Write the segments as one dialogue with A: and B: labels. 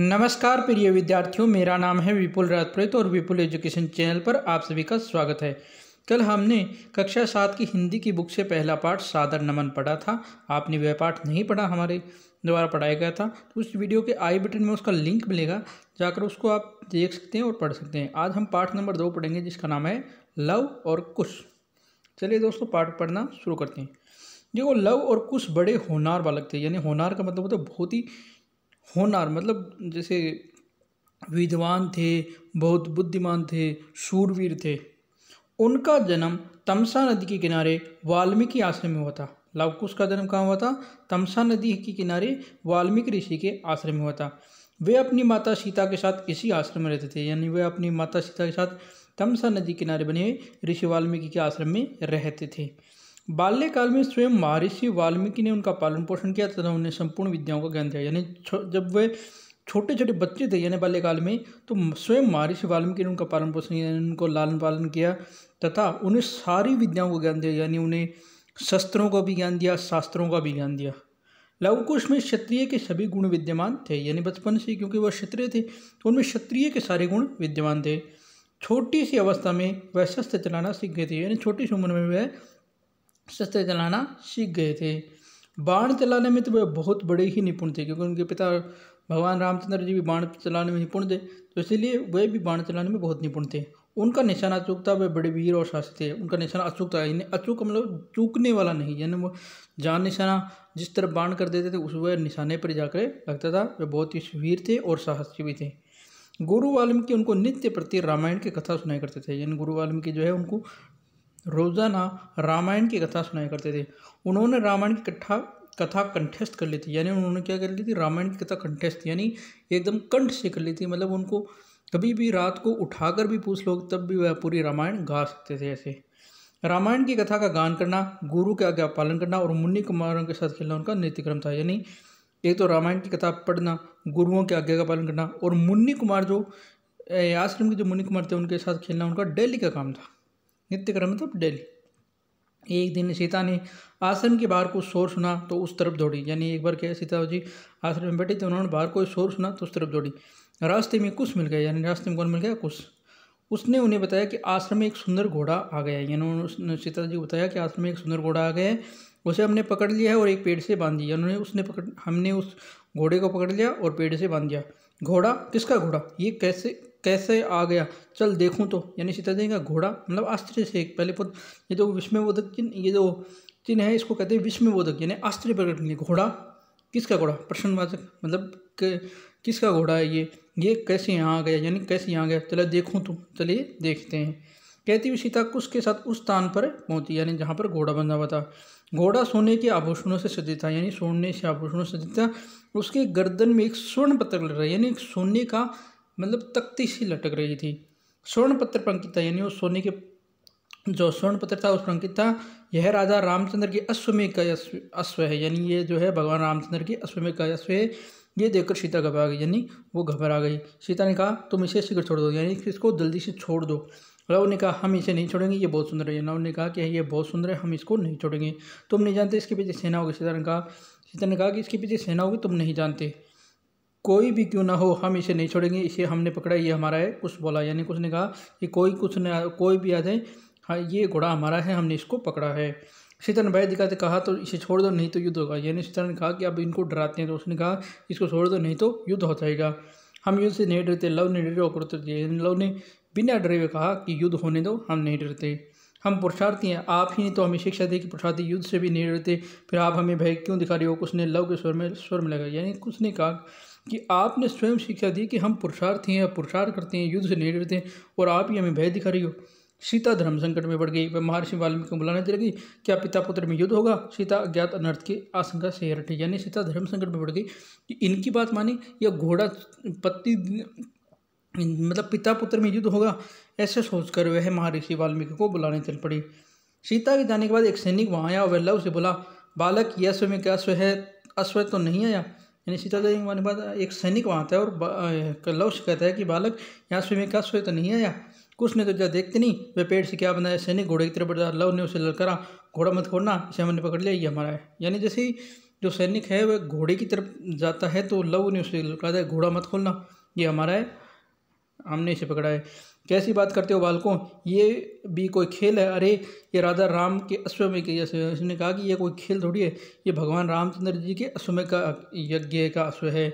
A: नमस्कार प्रिय विद्यार्थियों मेरा नाम है विपुल राजपुरित और विपुल एजुकेशन चैनल पर आप सभी का स्वागत है कल हमने कक्षा सात की हिंदी की बुक से पहला पाठ सादर नमन पढ़ा था आपने वह पाठ नहीं पढ़ा हमारे द्वारा पढ़ाया गया था तो उस वीडियो के आई बटन में उसका लिंक मिलेगा जाकर उसको आप देख सकते हैं और पढ़ सकते हैं आज हम पाठ नंबर दो पढ़ेंगे जिसका नाम है लव और कुश चलिए दोस्तों पाठ पढ़ना शुरू करते हैं देखो लव और कुश बड़े होनार बालक थे यानी होनार का मतलब होता है बहुत ही होनार मतलब जैसे विद्वान थे बहुत बुद्धिमान थे शूरवीर थे उनका जन्म तमसा नदी के किनारे वाल्मीकि आश्रम में हुआ था लवकुश का जन्म कहाँ हुआ था तमसा नदी के किनारे वाल्मीकि ऋषि के आश्रम में हुआ था वे अपनी माता सीता के साथ इसी आश्रम में रहते थे यानी वे अपनी माता सीता के साथ तमसा नदी किनारे बने हुए ऋषि वाल्मीकि के आश्रम में रहते थे बाल्यकाल में स्वयं महर्षि वाल्मीकि ने उनका पालन पोषण किया तथा उन्हें संपूर्ण विद्याओं का ज्ञान दिया यानी जब वे छोटे छोटे बच्चे थे यानी बाल्यकाल में तो स्वयं महर्षि वाल्मीकि ने उनका पालन पोषण किया उनको लालन पालन किया तथा उन्हें सारी विद्याओं को ज्ञान दिया यानी उन्हें शस्त्रों का भी ज्ञान दिया शास्त्रों का भी ज्ञान दिया लवकुश में क्षत्रिय के सभी गुण विद्यमान थे यानी बचपन से क्योंकि वह क्षत्रिय थे तो उनमें क्षत्रिय के सारे गुण विद्यमान थे छोटी सी अवस्था में वह शस्त्र चलाना सीख गए थे यानी छोटी सी उम्र में वह शस्त्र चलाना सीख गए थे बाण चलाने में तो वह बहुत बड़े ही निपुण थे क्योंकि उनके पिता भगवान रामचंद्र जी भी बाण चलाने में निपुण थे तो इसीलिए वे भी बाण चलाने में बहुत निपुण थे उनका निशान अचूक था वे बड़े वीर और शास्त्र थे उनका निशाना अचूक था इन्हें अचूक मतलब चूकने वाला नहीं यानी वो जान निशाना जिस तरह बाण कर देते थे उस वह निशाने पर जाकर लगता था वे बहुत ही वीर थे और साहसी भी थे गुरु वाल्मीकि उनको नित्य प्रति रामायण की कथा सुनाई करते थे यानी गुरु वाल्मीकि जो है उनको रोज़ाना रामायण की कथा सुनाया करते थे उन्होंने रामायण की कथा कथा कंठस्थ कर ली थी यानी उन्होंने क्या कर ली थी रामायण की कथा कंठस्थ यानी एकदम कंठ से कर ली थी मतलब उनको कभी भी रात को उठाकर भी पूछ लोग तब भी वह पूरी रामायण गा सकते थे ऐसे रामायण की कथा का गान करना गुरु के आज्ञा पालन करना और मुन्नी कुमारों के साथ खेलना उनका नीतिक्रम था यानी एक तो रामायण की कथा पढ़ना गुरुओं के आज्ञा का पालन करना और मुन्नी कुमार जो आश्रम के जो मुन्नी कुमार थे उनके साथ खेलना उनका डेली का काम था नित्य क्रम मतलब डेली एक दिन सीता ने आश्रम के बाहर को शोर सुना तो उस तरफ दौड़ी यानी एक बार क्या सीता जी आश्रम में बैठी तो उन्होंने बाहर कोई शोर सुना तो उस तरफ दौड़ी रास्ते में कुछ मिल गया यानी रास्ते में कौन मिल गया कुछ उसने उन्हें बताया कि आश्रम में एक सुंदर घोड़ा आ गया है यानी उन्होंने सीता जी को बताया कि आश्रम में एक सुंदर घोड़ा आ गया है उसे हमने पकड़ लिया है और एक पेड़ से बांध दिया उन्होंने उसने पकड़ हमने उस घोड़े को पकड़ लिया और पेड़ से बांध दिया घोड़ा किसका घोड़ा ये कैसे कैसे आ गया चल देखूं तो यानी सीता जी का घोड़ा मतलब अस्त्र से एक पहले पुत्र ये जो तो विस्मयबोधक चिन्ह ये जो चिन्ह है इसको कहते हैं विस्मयबोधक यानी अस्त्र प्रकट नहीं घोड़ा किसका घोड़ा प्रश्नवाचक मतलब किसका घोड़ा है ये ये कैसे यहाँ आ गया यानी कैसे यहाँ गया चलो देखूँ तो चलिए देखते हैं कहती हुई सीता कुश के साथ उस स्थान पर पहुंची यानी जहाँ पर घोड़ा बंधा हुआ था घोड़ा सोने के आभूषणों से सजित था यानी सोने से आभूषणों से सजित था उसके गर्दन में एक स्वर्ण पत्र लग रहा है यानी एक सोने का मतलब तख्ती सी लटक रही थी स्वर्ण पत्र पर अंकित था यानी वो सोने के जो स्वर्ण पत्र था उस पर अंकित था यह राजा रामचंद्र के अश्वमेघ का अश्व है यानी ये जो है भगवान रामचंद्र के अश्वमेघ का अश्व है ये देखकर सीता घबरा गई यानी वो घबरा गई सीता ने कहा तुम इसे शीघ्र छोड़ दो यानी इसको जल्दी से छोड़ दो लव ने कहा हम इसे नहीं छोड़ेंगे ये बहुत सुंदर है नव ने कहा कि ये बहुत सुंदर है हम इसको नहीं छोड़ेंगे तुम नहीं जानते इसके पीछे सेना होगी सीता ने कहा सीता ने कहा कि इसके पीछे सेना होगी तुम नहीं जानते कोई भी क्यों ना हो हम इसे नहीं छोड़ेंगे इसे हमने पकड़ा ये हमारा है कुछ बोला यानी कुछ ने कहा कि कोई कुछ न कोई भी आ जाए हाँ ये घोड़ा हमारा है हमने इसको पकड़ा है सीतन भय दिखाते कहा तो इसे छोड़ दो नहीं तो युद्ध होगा यानी सीतन ने कहा कि अब इनको डराते हैं तो उसने कहा इसको छोड़ दो नहीं तो युद्ध हो जाएगा हम युद्ध से नहीं डरते लव ने डरे होकर उतर लव ने बिना डरे हुए कहा कि युद्ध होने दो हम नहीं डरते हम पुरुषार्थी हैं आप ही ने तो हमें शिक्षा दी कि पुरुषार्थी युद्ध से भी नहीं डरते फिर आप हमें भय क्यों दिखा रहे हो कुछ ने लव के स्वर में स्वर में लगा यानी कुछ ने कहा कि आपने स्वयं शिक्षा दी कि हम पुरुषार्थी हैं पुरुषार्थ करते हैं युद्ध से नहीं डरते हैं और आप ही हमें भय दिखा रही हो सीता धर्म संकट में बढ़ गई वह महर्षि वाल्मीकि को बुलाने लगी क्या पिता पुत्र में युद्ध होगा सीता अज्ञात अनर्थ की आशंका से हटी यानी सीता धर्म संकट में बढ़ गई कि इनकी बात मानी या घोड़ा पति मतलब पिता पुत्र में युद्ध होगा ऐसे सोचकर वह महर्षि वाल्मीकि को बुलाने चल पड़ी सीता के जाने के बाद एक सैनिक वहाँ आया और वह लव से बोला बालक यह स्वयं में क्या अश्व है अश्व तो नहीं आया यानी सीता जी मान बाद एक सैनिक वहाँ आता है और से कहता है कि बालक यहाँ से मैं क्या सोए तो नहीं आया कुछ ने तो जब देखते नहीं वह पेड़ से क्या बनाया सैनिक घोड़े की तरफ बढ़ा लव ने उसे ललकारा घोड़ा मत खोड़ना इसे हमने पकड़ लिया ये हमारा है यानी जैसे ही जो सैनिक है वह घोड़े की तरफ जाता है तो लव ने उसे ललकारा घोड़ा मत खोलना ये हमारा है हमने इसे पकड़ा है कैसी बात करते हो बालकों ये भी कोई खेल है अरे ये राधा राम के अश्वमेघ जैसे उसने कहा कि ये कोई खेल थोड़ी है ये भगवान रामचंद्र जी के अश्वमेघ का यज्ञ का अश्व है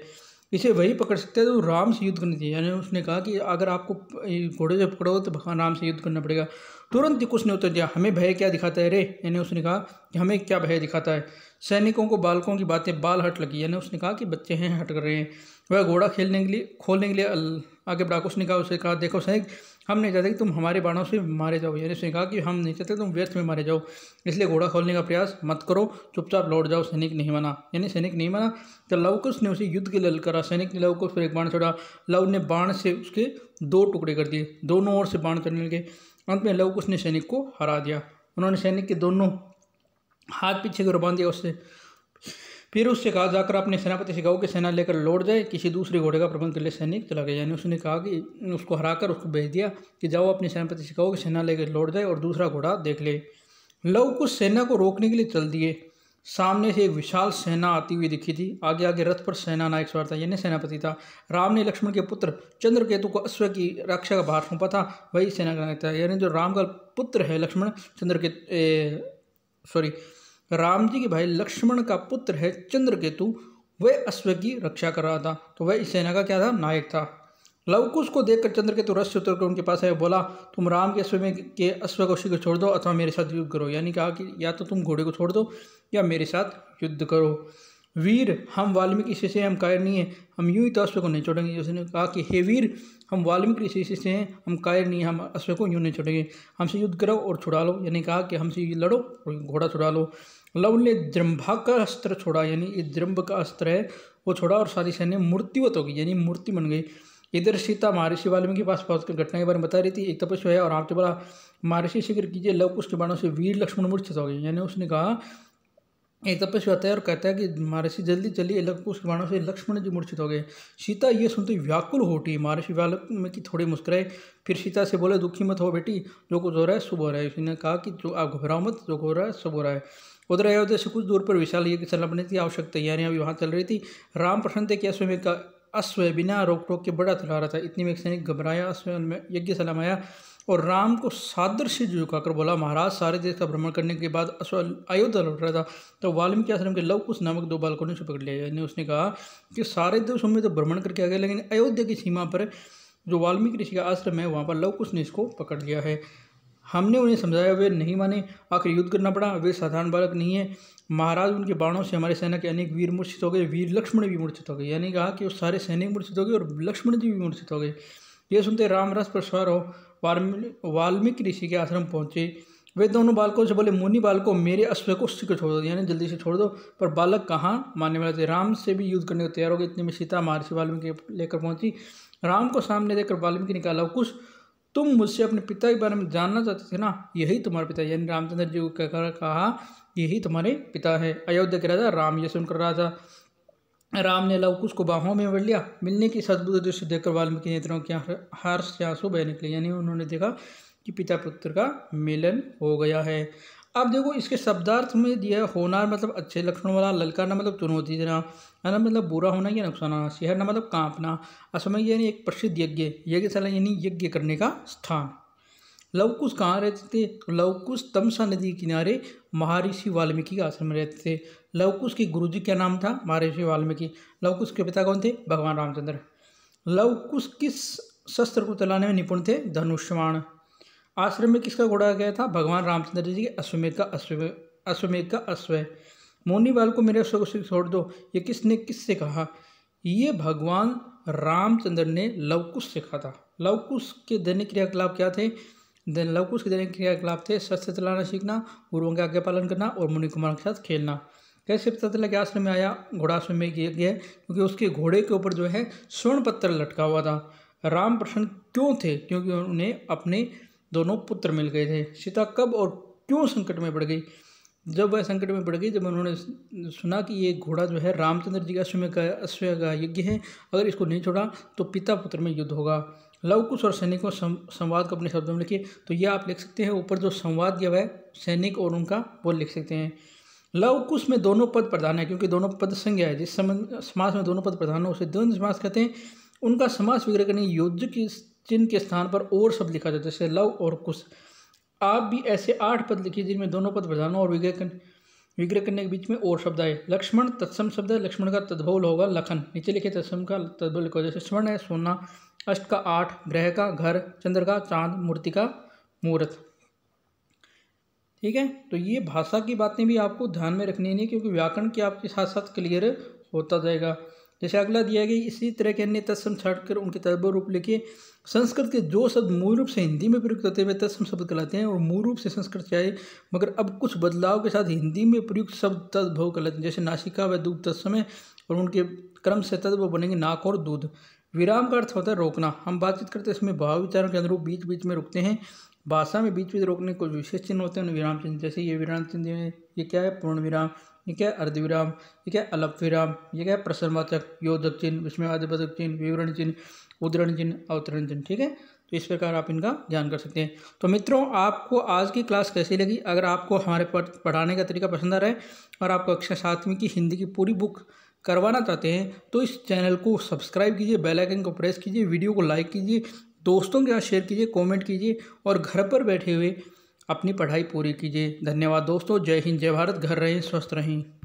A: इसे वही पकड़ सकते हैं तो राम से युद्ध करनी चाहिए यानी उसने कहा कि अगर आपको घोड़े से पकड़ोगे तो भगवान राम से युद्ध करना पड़ेगा तुरंत ही कुछ ने उत्तर दिया हमें भय क्या दिखाता है रे यानी उसने कहा कि हमें क्या भय दिखाता है सैनिकों को बालकों की बातें बाल हट लगी यानी उसने कहा कि बच्चे हैं हट कर रहे हैं वह घोड़ा खेलने के लिए खोलने के लिए आगे बड़ा ने कहा उसे कहा देखो सैनिक हम नहीं चाहते कि तुम हमारे बाणों से मारे जाओ यानी उसने कहा कि हम नहीं चाहते तुम व्यर्थ में मारे जाओ इसलिए घोड़ा खोलने का प्रयास मत करो चुपचाप लौट जाओ सैनिक नहीं माना यानी सैनिक नहीं माना तो लवकुश ने उसे युद्ध के लल करा सैनिक ने लवकुश पर एक बाण छोड़ा लव ने बाण से उसके दो टुकड़े कर दिए दोनों ओर से बाण चढ़ने लगे अंत में कुछ ने सैनिक को हरा दिया उन्होंने सैनिक के दोनों हाथ पीछे कर बांध दिया उससे फिर उससे कहा जाकर अपने सेनापति से कहो कि सेना लेकर लौट जाए किसी दूसरे घोड़े का प्रबंध कर ले सैनिक चला गया यानी उसने कहा कि उसको हरा कर उसको भेज दिया कि जाओ अपने सेनापति से कहो कि सेना लेकर लौट जाए और दूसरा घोड़ा देख ले लव कुछ सेना को रोकने के लिए चल दिए सामने से एक विशाल सेना आती हुई दिखी थी आगे आगे रथ पर सेना नायक सवार था यानी सेनापति था राम ने लक्ष्मण के पुत्र चंद्रकेतु को अश्व की रक्षा का भार सौंपा था वही सेना का नायक था यानी जो राम का पुत्र है लक्ष्मण चंद्रकेतु सॉरी राम जी के भाई लक्ष्मण का पुत्र है चंद्रकेतु वह अश्व की रक्षा कर रहा था तो वह इस सेना का क्या था नायक था लवकुश को देखकर चंद्रकेतु रस से उतर कर उनके पास आया बोला तुम राम के अश्व में के अश्व को शीघ्र छोड़ दो अथवा मेरे साथ युद्ध करो यानी कहा कि या तो तुम घोड़े को छोड़ दो या मेरे साथ युद्ध करो वीर हम वाल्मीकि ऋषि से हम कायर नहीं है हम यूं ही तो अश्व को नहीं छोड़ेंगे उसने कहा कि हे वीर हम वाल्मीकि ऋषि से हैं हम कायर नहीं हम अश्व को यूं नहीं छोड़ेंगे हमसे युद्ध करो और छुड़ा लो यानी कहा कि हमसे लड़ो और घोड़ा छुड़ा लो मतलब उनने द्रंभा का अस्त्र छोड़ा यानी द्रंभ का अस्त्र है वो छोड़ा और सारी सैन्य मूर्तिवत हो गई यानी मूर्ति बन गई इधर सीता महर्षि वाल्मीकि के पास पहुंचकर घटना के बारे में बता रही थी एक तपस्या है और आपसे बोला महर्षि शिक्र कीजिए लव कुछ के बाणों से वीर लक्ष्मण मूर्छित हो गई यानी उसने कहा एक तपस्या आता है और कहता है कि महर्षि जल्दी चलिए लव के बाणों से लक्ष्मण जी मूर्छित हो गए सीता ये सुनते व्याकुल होटी महर्षि वाल्मीकि थोड़ी मुस्कुराए फिर सीता से बोले दुखी मत हो बेटी जो कुछ हो रहा है सुबह हो रहा है उसने कहा कि जो आप घबराओ मत जो हो रहा है सुबह हो रहा है उधर अयोध्या से कुछ दूर पर विशाल यज्ञ बनी थी आवश्यक तैयारियां भी वहां चल रही थी राम प्रसन्न के अश्व का अश्व बिना रोक टोक के बड़ा चला रहा था इतनी में एक सैनिक घबराया अश्व में यज्ञ सलाम आया और राम को सादृश्य झुकाकर बोला महाराज सारे देश का भ्रमण करने के बाद अश्व अयोध्या लौट रहा था तो वाल्मीकि आश्रम के लव कुछ नामक दो बालकों ने पकड़ लिया यानी उसने कहा कि सारे देशों में तो भ्रमण करके आ गए लेकिन अयोध्या की सीमा पर जो वाल्मीकि ऋषि का आश्रम है वहाँ पर लव कुश ने इसको पकड़ लिया है हमने उन्हें समझाया वे नहीं माने आखिर युद्ध करना पड़ा वे साधारण बालक नहीं है महाराज उनके बाणों से हमारे सेना के अनेक वीर मूर्छित हो गए वीर लक्ष्मण भी मूर्छित हो गए यानी कहा कि वो सारे सैनिक मूर्छित हो गए और लक्ष्मण जी भी मूर्छित हो गए ये सुनते राम रस पर सवार हो वाल्मीकि ऋषि के आश्रम पहुंचे वे दोनों बालकों से बोले मुनि बालको मेरे अश्व को उसी को छोड़ दो यानी जल्दी से छोड़ दो पर बालक कहाँ मानने वाले थे राम से भी युद्ध करने को तैयार हो गए इतने में सीता महर्षि वाल्मीकि लेकर पहुंची राम को सामने देखकर वाल्मीकि निकाला कुछ तुम मुझसे अपने पिता के बारे में जानना चाहते थे ना यही तुम्हारे पिता यानी रामचंद्र जी को कहकर कहा यही तुम्हारे पिता है अयोध्या के राजा राम ये सुनकर राजा राम ने लवकुश को बाहों में बढ़ लिया मिलने की सदबुद्ध दृश्य देखकर वाल्मीकि नेत्रों के हर्ष से आंसू बह निकले यानी उन्होंने देखा कि पिता पुत्र का मिलन हो गया है अब देखो इसके शब्दार्थ में दिया है होनार मतलब अच्छे लक्षण वाला ललकारना मतलब चुनौती देना है ना मतलब बुरा होना या नुकसान होना ना मतलब कांपना असमय यानी एक प्रसिद्ध यज्ञ यज्ञ यानी यज्ञ करने का स्थान लवकुश कहाँ रहते थे लवकुश तमसा नदी किनारे महर्षि वाल्मीकि के आश्रम में रहते थे लवकुश के गुरुजी क्या नाम था महर्षि वाल्मीकि लवकुश के पिता कौन थे भगवान रामचंद्र लवकुश किस शस्त्र को चलाने में निपुण थे धनुष्वाण आश्रम में किसका घोड़ा गया था भगवान रामचंद्र जी के अश्वमेध का अश्व अश्वमेध का अश्व है बाल को मेरे अश्व को छोड़ दो ये किसने किससे कहा ये भगवान रामचंद्र ने लवकुश से कहा था लवकुश के दैनिक क्रियाकलाप क्या थे लवकुश के दैनिक क्रियाकलाप थे शस्त्र चलाना सीखना गुरुओं के आज्ञा पालन करना और मुनि कुमार के साथ खेलना कैसे पता चला कि आश्रम में आया घोड़ा आश्रम में किया गया क्योंकि उसके घोड़े के ऊपर जो है स्वर्ण पत्थर लटका हुआ था राम प्रसन्न क्यों थे क्योंकि उन्हें अपने दोनों पुत्र मिल गए थे सीता कब और क्यों संकट में पड़ गई जब वह संकट में पड़ गई जब उन्होंने सुना कि ये घोड़ा जो है रामचंद्र जी का अश्वय का अश्वय का यज्ञ है अगर इसको नहीं छोड़ा तो पिता पुत्र में युद्ध होगा लवकुश और सैनिकों संवाद को अपने शब्दों में लिखिए तो यह आप लिख सकते हैं ऊपर जो संवाद दिया हुआ है सैनिक और उनका वो लिख सकते हैं लवकुश में दोनों पद प्रधान है क्योंकि दोनों पद संज्ञा है जिस समाज में दोनों पद प्रधान हो उसे द्वंद्व समास कहते हैं उनका समास विग्रह करने योज्य की चिन्ह के स्थान पर और शब्द लिखा जाता है जैसे लव और कुश आप भी ऐसे आठ पद लिखिए जिनमें दोनों पद बजाना और विग्रह विग्रह करने के बीच में और शब्द आए लक्ष्मण तत्सम शब्द है लक्ष्मण का तद्भव होगा लखन नीचे लिखे तत्सम का तद्भव लिखा जैसे स्वर्ण है सोना अष्ट का आठ ग्रह का घर चंद्र का चांद मूर्ति का मुहूर्त ठीक है तो ये भाषा की बातें भी आपको ध्यान में रखनी नहीं क्योंकि व्याकरण के आपके साथ साथ क्लियर होता जाएगा जैसे अगला दिया गया इसी तरह के अन्य तत्सम छाटकर उनके तजब रूप लिखिए संस्कृत के जो शब्द मूल रूप से हिंदी में प्रयुक्त होते हुए तत्सम शब्द कहलाते हैं और मूल रूप से संस्कृत से आए मगर अब कुछ बदलाव के साथ हिंदी में प्रयुक्त शब्द तद्भव कहलाते हैं जैसे नासिका व दूध तत्सम है और उनके क्रम से तद्भव बनेंगे नाक और दूध विराम का अर्थ होता है रोकना हम बातचीत करते समय भाव विचारों के अनुरूप बीच बीच में रुकते हैं भाषा में बीच बीच रोकने कुछ विशेष चिन्ह होते हैं विराम चिन्ह जैसे ये विराम चिन्ह ये क्या है पूर्ण विराम ये क्या है अर्धविराम ये क्या है अलप विराम ये क्या है प्रसन्नवाचक योधक चिन्ह विस्मयवादक चिन्ह विवरण चिन्ह उदरण चिन्ह अवतरण चिन्ह ठीक है तो इस प्रकार आप इनका ध्यान कर सकते हैं तो मित्रों आपको आज की क्लास कैसी लगी अगर आपको हमारे पढ़ाने का तरीका पसंद आ रहा है और आप कक्षा सातवीं की हिंदी की पूरी बुक करवाना चाहते हैं तो इस चैनल को सब्सक्राइब कीजिए बेल आइकन को प्रेस कीजिए वीडियो को लाइक कीजिए दोस्तों के साथ शेयर कीजिए कमेंट कीजिए और घर पर बैठे हुए अपनी पढ़ाई पूरी कीजिए धन्यवाद दोस्तों जय हिंद जय भारत घर रहें स्वस्थ रहें